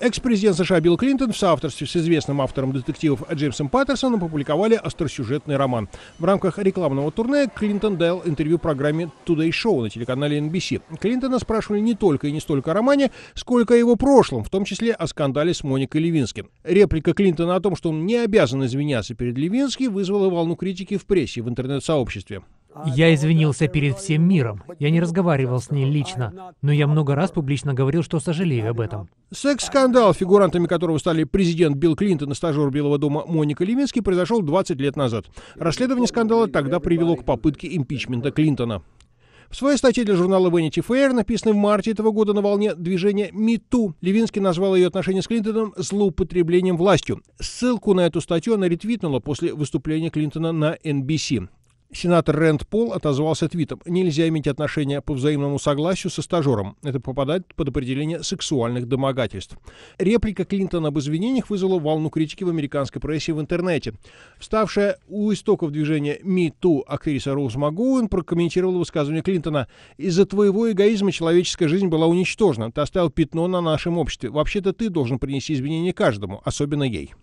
Экс-президент США Билл Клинтон в соавторстве с известным автором детективов Джеймсом Паттерсоном опубликовали остросюжетный роман. В рамках рекламного турне Клинтон дал интервью программе Today Show на телеканале NBC. Клинтона спрашивали не только и не столько о романе, сколько о его прошлом, в том числе о скандале с Моникой Левинским. Реплика Клинтона о том, что он не обязан извиняться перед Левинским, вызвала волну критики в прессе, в интернет-сообществе. Я извинился перед всем миром. Я не разговаривал с ней лично, но я много раз публично говорил, что сожалею об этом. Секс-скандал, фигурантами которого стали президент Билл Клинтон и стажер Белого дома Моника Левинский, произошел 20 лет назад. Расследование скандала тогда привело к попытке импичмента Клинтона. В своей статье для журнала Vanity Fair, написанной в марте этого года на волне движения МИТУ, Левинский назвал ее отношения с Клинтоном злоупотреблением властью. Ссылку на эту статью она ретвитнула после выступления Клинтона на NBC. Сенатор Рэнд Пол отозвался твитом «Нельзя иметь отношения по взаимному согласию со стажером. Это попадает под определение сексуальных домогательств». Реплика Клинтона об извинениях вызвала волну критики в американской прессе и в интернете. Вставшая у истоков движения «Me Too» актриса Роуз Магуэн прокомментировала высказывание Клинтона «Из-за твоего эгоизма человеческая жизнь была уничтожена. Ты оставил пятно на нашем обществе. Вообще-то ты должен принести извинения каждому, особенно ей».